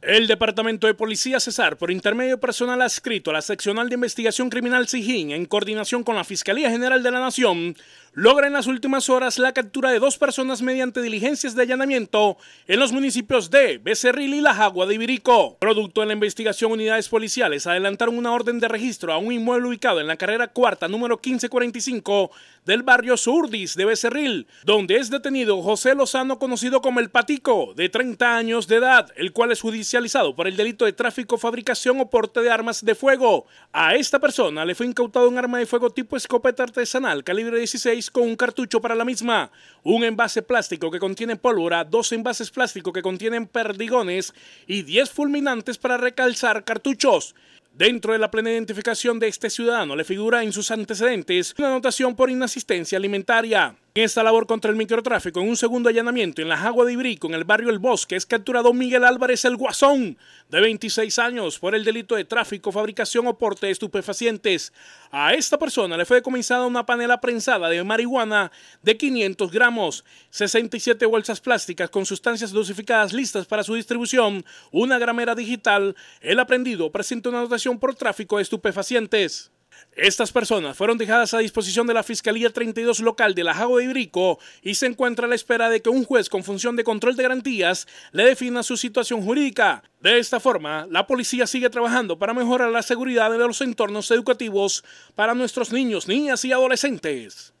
El Departamento de Policía Cesar, por intermedio personal adscrito a la Seccional de Investigación Criminal Sijín, en coordinación con la Fiscalía General de la Nación, logra en las últimas horas la captura de dos personas mediante diligencias de allanamiento en los municipios de Becerril y La Jagua de Ibirico. Producto de la investigación, unidades policiales adelantaron una orden de registro a un inmueble ubicado en la carrera cuarta número 1545 del barrio Surdis de Becerril, donde es detenido José Lozano, conocido como El Patico, de 30 años de edad, el cual es judicial especializado por el delito de tráfico, fabricación o porte de armas de fuego. A esta persona le fue incautado un arma de fuego tipo escopeta artesanal calibre 16 con un cartucho para la misma, un envase plástico que contiene pólvora, dos envases plásticos que contienen perdigones y 10 fulminantes para recalzar cartuchos. Dentro de la plena identificación de este ciudadano le figura en sus antecedentes una anotación por inasistencia alimentaria. En esta labor contra el microtráfico, en un segundo allanamiento en las aguas de Ibrico, en el barrio El Bosque, es capturado Miguel Álvarez el Guasón, de 26 años, por el delito de tráfico, fabricación o porte de estupefacientes. A esta persona le fue decomisada una panela prensada de marihuana de 500 gramos, 67 bolsas plásticas con sustancias dosificadas listas para su distribución, una gramera digital. El aprendido presenta una anotación por tráfico de estupefacientes. Estas personas fueron dejadas a disposición de la Fiscalía 32 local de La Jago de Ibrico y se encuentra a la espera de que un juez con función de control de garantías le defina su situación jurídica. De esta forma, la policía sigue trabajando para mejorar la seguridad de los entornos educativos para nuestros niños, niñas y adolescentes.